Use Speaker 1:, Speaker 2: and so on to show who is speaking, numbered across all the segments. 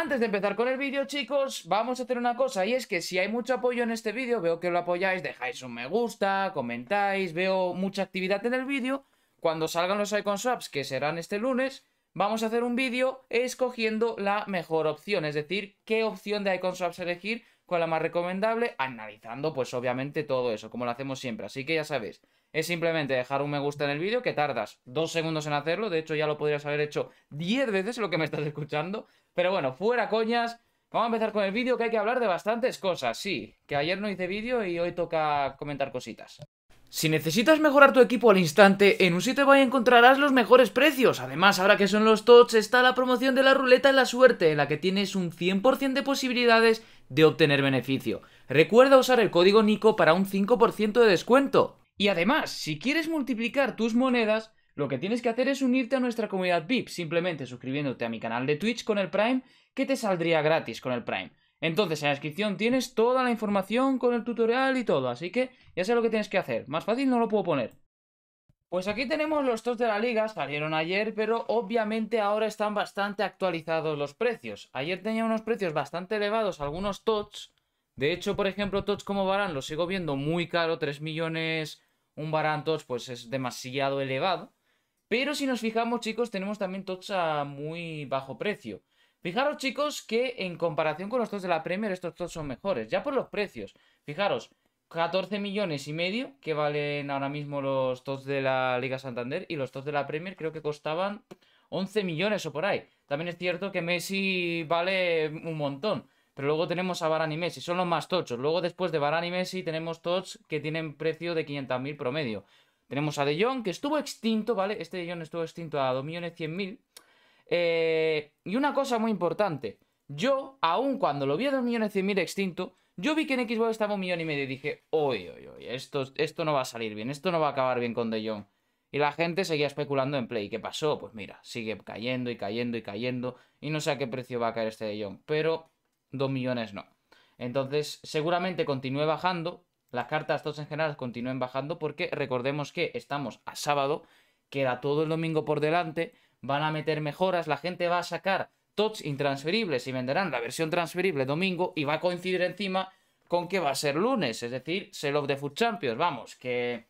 Speaker 1: Antes de empezar con el vídeo, chicos, vamos a hacer una cosa, y es que si hay mucho apoyo en este vídeo, veo que lo apoyáis, dejáis un me gusta, comentáis, veo mucha actividad en el vídeo, cuando salgan los icon swaps, que serán este lunes, vamos a hacer un vídeo escogiendo la mejor opción, es decir, qué opción de icon elegir, cuál la más recomendable, analizando pues obviamente todo eso, como lo hacemos siempre, así que ya sabéis, es simplemente dejar un me gusta en el vídeo que tardas dos segundos en hacerlo. De hecho, ya lo podrías haber hecho 10 veces lo que me estás escuchando. Pero bueno, fuera coñas. Vamos a empezar con el vídeo que hay que hablar de bastantes cosas. Sí, que ayer no hice vídeo y hoy toca comentar cositas. Si necesitas mejorar tu equipo al instante, en un sitio web encontrarás los mejores precios. Además, ahora que son los TOTS, está la promoción de la ruleta de la suerte, en la que tienes un 100% de posibilidades de obtener beneficio. Recuerda usar el código NICO para un 5% de descuento. Y además, si quieres multiplicar tus monedas, lo que tienes que hacer es unirte a nuestra comunidad VIP, simplemente suscribiéndote a mi canal de Twitch con el Prime, que te saldría gratis con el Prime. Entonces, en la descripción tienes toda la información con el tutorial y todo, así que ya sé lo que tienes que hacer. Más fácil no lo puedo poner. Pues aquí tenemos los TOTS de la liga, salieron ayer, pero obviamente ahora están bastante actualizados los precios. Ayer tenía unos precios bastante elevados algunos tots. De hecho, por ejemplo, tots como Barán lo sigo viendo muy caro, 3 millones un Barán pues es demasiado elevado. Pero si nos fijamos, chicos, tenemos también tocha a muy bajo precio. Fijaros, chicos, que en comparación con los Tots de la Premier, estos Tots son mejores. Ya por los precios. Fijaros, 14 millones y medio que valen ahora mismo los Tots de la Liga Santander. Y los Tots de la Premier creo que costaban 11 millones o por ahí. También es cierto que Messi vale un montón. Pero luego tenemos a Varane y Messi, son los más tochos. Luego después de Varane y Messi tenemos tots que tienen precio de 500.000 promedio. Tenemos a De Jong, que estuvo extinto, ¿vale? Este De Jong estuvo extinto a 2.100.000. Eh, y una cosa muy importante. Yo, aun cuando lo vi a 2.100.000 extinto, yo vi que en Xbox estaba un millón y medio dije, oye, oye, oye, esto, esto no va a salir bien, esto no va a acabar bien con De Jong. Y la gente seguía especulando en Play. ¿Qué pasó? Pues mira, sigue cayendo y cayendo y cayendo. Y no sé a qué precio va a caer este De Jong. Pero 2 millones no. Entonces, seguramente continúe bajando, las cartas TOTS en general continúen bajando, porque recordemos que estamos a sábado, queda todo el domingo por delante, van a meter mejoras, la gente va a sacar tots intransferibles y venderán la versión transferible domingo y va a coincidir encima con que va a ser lunes, es decir, Sell of the Food Champions, vamos, que...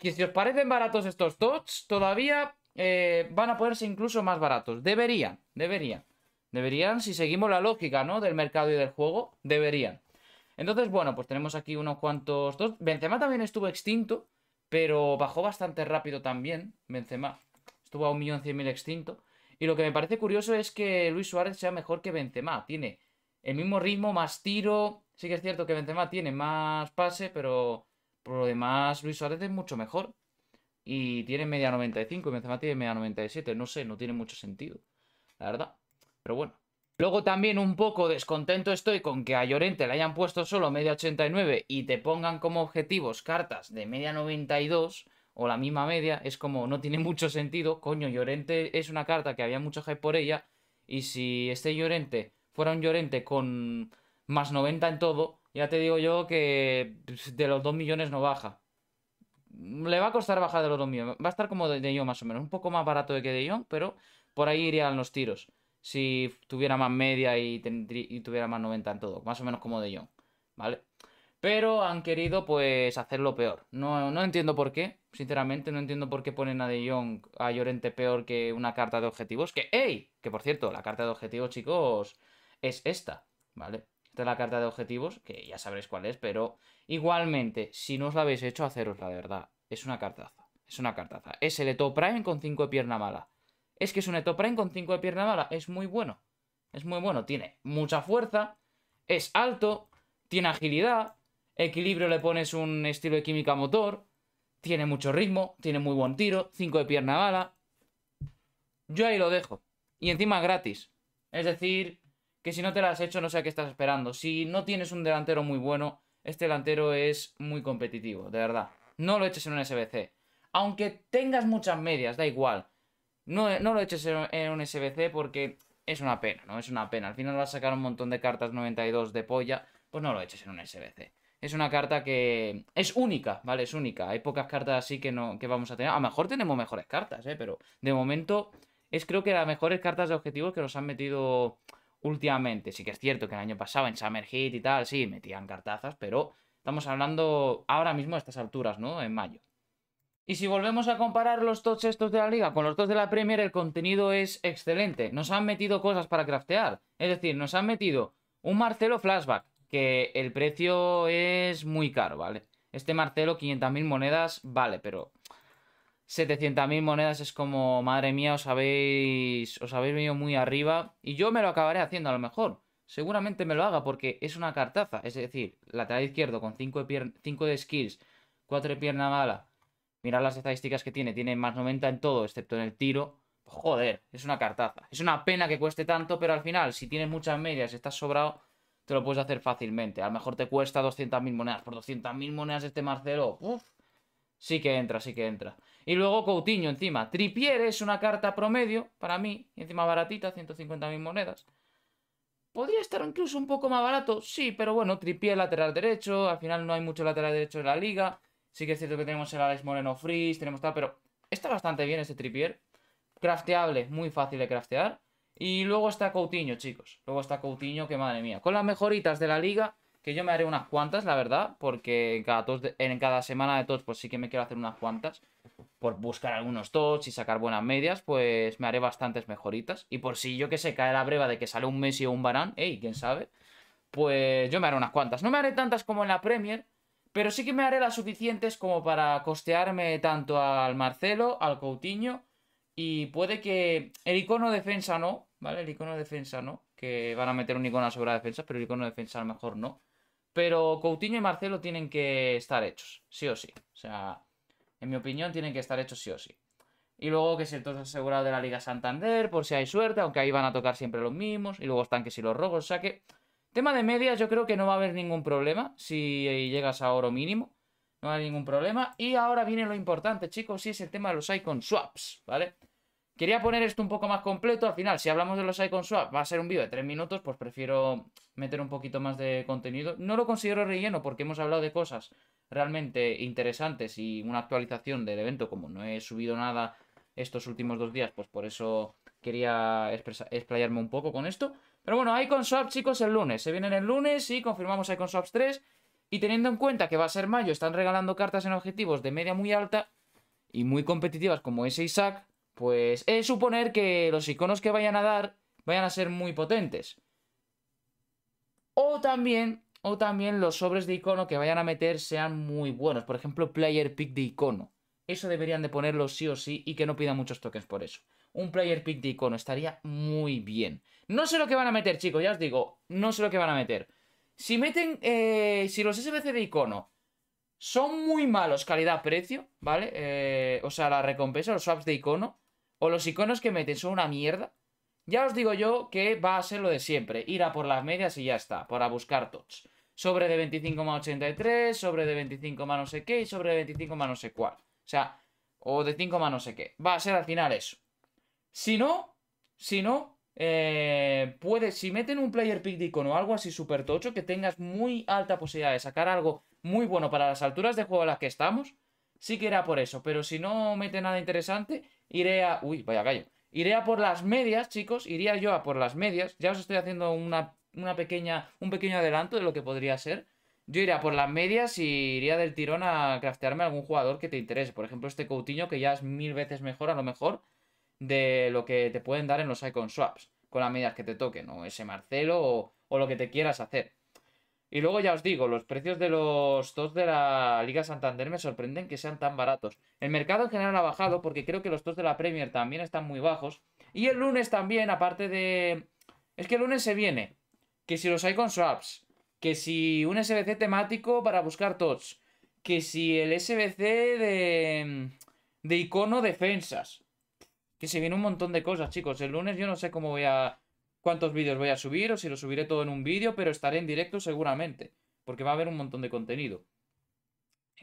Speaker 1: si os parecen baratos estos tots, todavía eh, van a ponerse incluso más baratos, deberían, deberían. Deberían, si seguimos la lógica, ¿no? Del mercado y del juego, deberían. Entonces, bueno, pues tenemos aquí unos cuantos... Dos. Benzema también estuvo extinto, pero bajó bastante rápido también, Benzema. Estuvo a 1.100.000 extinto. Y lo que me parece curioso es que Luis Suárez sea mejor que Benzema. Tiene el mismo ritmo, más tiro. Sí que es cierto que Benzema tiene más pase, pero por lo demás Luis Suárez es mucho mejor. Y tiene media 95 y Benzema tiene media 97. No sé, no tiene mucho sentido. La verdad. Pero bueno. Luego también un poco descontento estoy con que a Llorente le hayan puesto solo media 89 y te pongan como objetivos cartas de media 92 o la misma media. Es como, no tiene mucho sentido. Coño, Llorente es una carta que había mucho hype por ella. Y si este Llorente fuera un Llorente con más 90 en todo, ya te digo yo que pues, de los 2 millones no baja. Le va a costar bajar de los 2 millones. Va a estar como de, de más o menos. Un poco más barato de que de pero por ahí irían los tiros si tuviera más media y, tuviera más 90 en todo, más o menos como de Jong, ¿vale? Pero han querido pues hacerlo peor. No, no entiendo por qué, sinceramente, no entiendo por qué ponen a De Jong a Llorente peor que una carta de objetivos. Que, ¡ey! Que por cierto, la carta de objetivos, chicos, es esta, ¿vale? Esta es la carta de objetivos, que ya sabréis cuál es, pero igualmente, si no os la habéis hecho, haceros la verdad. Es una cartaza, es una cartaza. Es el Eto Prime con 5 de pierna mala es que es un etopren con 5 de pierna bala. es muy bueno. Es muy bueno. Tiene mucha fuerza, es alto, tiene agilidad, equilibrio le pones un estilo de química motor, tiene mucho ritmo, tiene muy buen tiro, 5 de pierna bala. Yo ahí lo dejo. Y encima gratis. Es decir, que si no te la has hecho no sé a qué estás esperando. Si no tienes un delantero muy bueno, este delantero es muy competitivo, de verdad. No lo eches en un SBC. Aunque tengas muchas medias, da igual. Eh, no, lo eches en un SBC porque es una pena, ¿no? Es una pena. Al final vas a sacar un montón de cartas 92 de polla, pues no lo eches en un SBC. Es una carta que es única, ¿vale? Es única. Hay pocas cartas así que, no, que vamos a tener. A lo mejor tenemos mejores cartas, ¿eh? Pero de momento es creo que las mejores cartas de objetivos que nos han metido últimamente. Sí que es cierto que el año pasado en Summer Heat y tal, sí, metían cartazas, pero estamos hablando ahora mismo a estas alturas, ¿no? En mayo. Y si volvemos a comparar los dos estos de la liga con los dos de la Premier, el contenido es excelente. Nos han metido cosas para craftear. Es decir, nos han metido un Marcelo Flashback, que el precio es muy caro, ¿vale? Este Marcelo, 500.000 monedas, vale, pero 700.000 monedas es como, madre mía, os habéis, os habéis venido muy arriba. Y yo me lo acabaré haciendo a lo mejor. Seguramente me lo haga porque es una cartaza. Es decir, lateral izquierdo con 5 de, 5 de skills, 4 de pierna mala, Mirad las estadísticas que tiene. Tiene más 90 en todo, excepto en el tiro. Joder, es una cartaza. Es una pena que cueste tanto, pero al final, si tienes muchas medias y estás sobrado, te lo puedes hacer fácilmente. A lo mejor te cuesta 200.000 monedas. Por 200.000 monedas este Marcelo, uf sí que entra, sí que entra. Y luego Coutinho encima. Tripier es una carta promedio para mí. Y encima baratita, 150.000 monedas. Podría estar incluso un poco más barato, sí, pero bueno, Tripier lateral derecho. Al final no hay mucho lateral derecho en la liga. Sí que es cierto que tenemos el Alex Moreno Freeze, tenemos tal, pero está bastante bien este tripier. Crafteable, muy fácil de craftear. Y luego está Coutinho, chicos. Luego está Coutinho, que madre mía. Con las mejoritas de la liga, que yo me haré unas cuantas, la verdad, porque en cada, semana de tots, pues sí que me quiero hacer unas cuantas. Por buscar algunos tots y sacar buenas medias, pues me haré bastantes mejoritas. Y por si yo que sé, cae la breva de que sale un Messi o un Barán, ey, quién sabe, pues yo me haré unas cuantas. No me haré tantas como en la Premier, pero sí que me haré las suficientes como para costearme tanto al Marcelo, al Coutinho. Y puede que el icono defensa no, ¿vale? El icono defensa no. Que van a meter un icono sobre la defensa, pero el icono defensa a lo mejor no. Pero Coutinho y Marcelo tienen que estar hechos, sí o sí. O sea, en mi opinión, tienen que estar hechos sí o sí. Y luego que si entonces asegurado de la Liga Santander, por si hay suerte, aunque ahí van a tocar siempre los mismos. Y luego están que si los rojos, o Tema de medias, yo creo que no va a haber ningún problema si eh, llegas a oro mínimo. No hay ningún problema. Y ahora viene lo importante, chicos, y es el tema de los icon swaps, ¿vale? Quería poner esto un poco más completo. Al final, si hablamos de los icon swaps, va a ser un vídeo de tres minutos, pues prefiero meter un poquito más de contenido. No lo considero relleno porque hemos hablado de cosas realmente interesantes y una actualización del evento, como no he subido nada estos últimos dos días, pues por eso quería explayarme un poco con esto. Pero bueno, con Swaps, chicos, el lunes. Se vienen el lunes y confirmamos con Swaps 3. Y teniendo en cuenta que va a ser mayo, están regalando cartas en objetivos de media muy alta y muy competitivas como ese Isaac, pues es suponer que los iconos que vayan a dar vayan a ser muy potentes. O también, o también los sobres de icono que vayan a meter sean muy buenos. Por ejemplo, player pick de icono. Eso deberían de ponerlo sí o sí y que no pidan muchos tokens por eso un player pick de icono. Estaría muy bien. No sé lo que van a meter, chicos, ya os digo. No sé lo que van a meter. Si meten... Eh, si los SBC de icono son muy malos calidad-precio, ¿vale? Eh, o sea, la recompensa, los swaps de icono. O los iconos que meten son una mierda. Ya os digo yo que va a ser lo de siempre. Ir a por las medias y ya está. Para buscar tots. Sobre de 25 más 83, sobre de 25 más no sé qué y sobre de 25 más no sé cuál. O sea, o de 5 más no sé qué. Va a ser al final eso. Si no, si no, eh, puede, si meten un player pick de icono o algo así super tocho, que tengas muy alta posibilidad de sacar algo muy bueno para las alturas de juego a las que estamos, sí que irá por eso. Pero si no mete nada interesante, iré a... Uy, vaya gallo. Iré a por las medias, chicos. Iría yo a por las medias. Ya os estoy haciendo una, pequeña, un pequeño adelanto de lo que podría ser. Yo iría a por las medias y iría del tirón a craftearme algún jugador que te interese. Por ejemplo, este Coutinho, que ya es mil veces mejor, a lo mejor de lo que te pueden dar en los icon swaps, con las medidas que te toquen, o ese Marcelo, o, lo que te quieras hacer. Y luego ya os digo, los precios de los dos de la Liga Santander me sorprenden que sean tan baratos. El mercado en general ha bajado porque creo que los dos de la Premier también están muy bajos. Y el lunes también, aparte de... Es que el lunes se viene. Que si los Icon Swaps, que si un SBC temático para buscar TOTS, que si el SBC de... de icono defensas, que se viene un montón de cosas, chicos. El lunes yo no sé cómo voy a... cuántos vídeos voy a subir o si lo subiré todo en un vídeo, pero estaré en directo seguramente, porque va a haber un montón de contenido.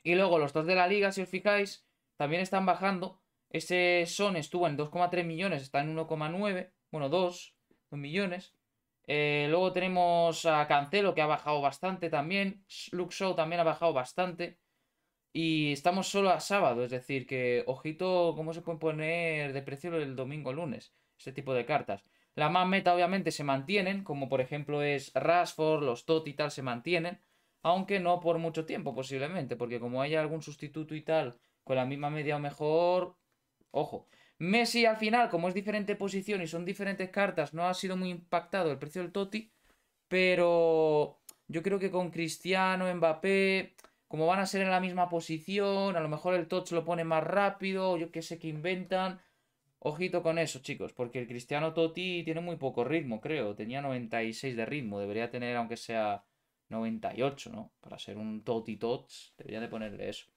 Speaker 1: Y luego los dos de la liga, si os fijáis, también están bajando. Ese Son estuvo en 2,3 millones, está en 1,9, bueno, 2, 2 millones. Eh, luego tenemos a Cancelo, que ha bajado bastante también. Luxo también ha bajado bastante. Y estamos solo a sábado, es decir, que ojito cómo se pueden poner de precio el domingo o lunes, este tipo de cartas. La más meta obviamente se mantienen, como por ejemplo es Rashford, los Tot y tal se mantienen, aunque no por mucho tiempo posiblemente, porque como haya algún sustituto y tal con la misma media o mejor, ojo. Messi al final, como es diferente posición y son diferentes cartas, no ha sido muy impactado el precio del Toti, pero yo creo que con Cristiano, Mbappé, como van a ser en la misma posición, a lo mejor el TOTS lo pone más rápido, yo qué sé que inventan. Ojito con eso, chicos, porque el Cristiano Totti tiene muy poco ritmo, creo. Tenía 96 de ritmo, debería tener aunque sea 98, ¿no? Para ser un Totti Tots, debería de ponerle eso.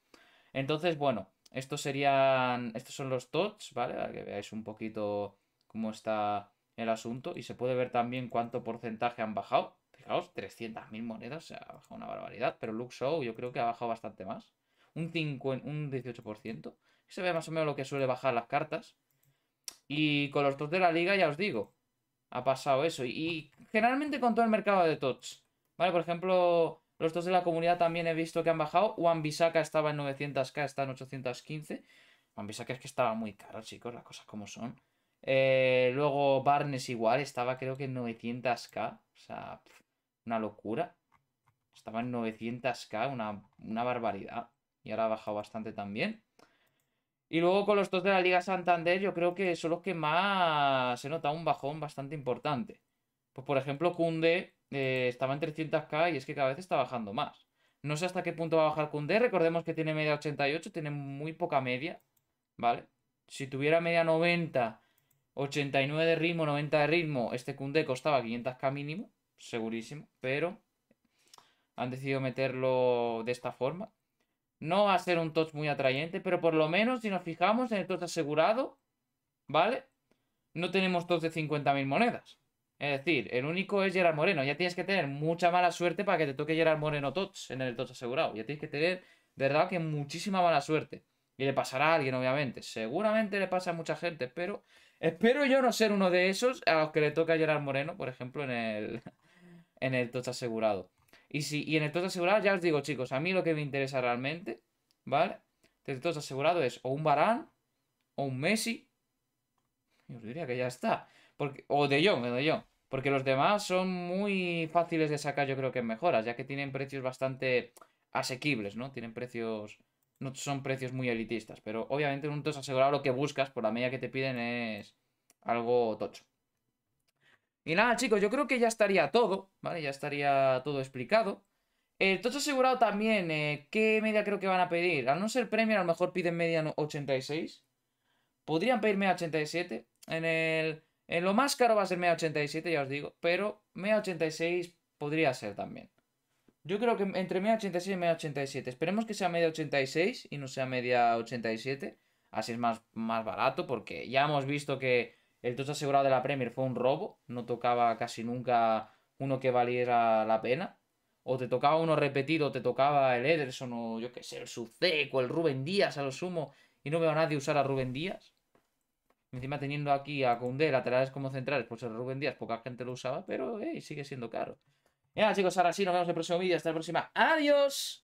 Speaker 1: Entonces, bueno, estos serían, estos son los Tots, ¿vale? Para que veáis un poquito cómo está el asunto y se puede ver también cuánto porcentaje han bajado. 300.000 monedas, o sea, ha bajado una barbaridad. Pero Luxo yo creo que ha bajado bastante más. Un, un 18%. Se ve más o menos lo que suele bajar las cartas. Y con los tots de la liga, ya os digo, ha pasado eso. Y, generalmente con todo el mercado de tots. ¿Vale? Por ejemplo, los tots de la comunidad también he visto que han bajado. One Bisaka estaba en 900k, está en 815. One es que estaba muy caro, chicos, las cosas como son. Eh, luego Barnes igual, estaba creo que en 900k. O sea, una locura. Estaba en 900k, una, una barbaridad. Y ahora ha bajado bastante también. Y luego con los dos de la Liga Santander, yo creo que son los que más se nota un bajón bastante importante. Pues por ejemplo, Kunde eh, estaba en 300k y es que cada vez está bajando más. No sé hasta qué punto va a bajar Kunde. Recordemos que tiene media 88, tiene muy poca media. ¿Vale? Si tuviera media 90, 89 de ritmo, 90 de ritmo, este Kunde costaba 500k mínimo segurísimo, pero han decidido meterlo de esta forma. No va a ser un touch muy atrayente, pero por lo menos si nos fijamos en el touch asegurado, ¿vale? No tenemos touch de 50.000 monedas. Es decir, el único es Gerard Moreno. Ya tienes que tener mucha mala suerte para que te toque Gerard Moreno touch en el touch asegurado. Ya tienes que tener, de verdad, que muchísima mala suerte. Y le pasará a alguien, obviamente. Seguramente le pasa a mucha gente, pero espero yo no ser uno de esos a los que le toca Gerard Moreno, por ejemplo, en el, en el tocho asegurado. Y, si, en el tocho asegurado, ya os digo, chicos, a mí lo que me interesa realmente, ¿vale? Del tocho asegurado es o un Barán o un Messi. Yo diría que ya está. o de Jong, de Jong. Porque los demás son muy fáciles de sacar, yo creo que mejoras, ya que tienen precios bastante asequibles, ¿no? Tienen precios. No son precios muy elitistas. Pero obviamente en un tocho asegurado lo que buscas, por la media que te piden, es algo tocho. Y nada, chicos, yo creo que ya estaría todo, ¿vale? Ya estaría todo explicado. El tocho asegurado también, eh, ¿qué media creo que van a pedir? Al no ser premio a lo mejor piden media 86. Podrían pedir media 87. En, el, en lo más caro va a ser media 87, ya os digo. Pero media 86 podría ser también. Yo creo que entre media 86 y media 87. Esperemos que sea media 86 y no sea media 87. Así es más, más barato porque ya hemos visto que el dos asegurado de la Premier fue un robo, no tocaba casi nunca uno que valiera la pena. O te tocaba uno repetido, o te tocaba el Ederson, o yo qué sé, el Suceco, el Rubén Díaz a lo sumo, y no veo a nadie usar a Rubén Díaz. Encima teniendo aquí a Koundé, laterales como centrales, pues el Rubén Díaz, poca gente lo usaba, pero sigue siendo caro. ya chicos, ahora sí, nos vemos en el próximo vídeo, hasta la próxima. ¡Adiós!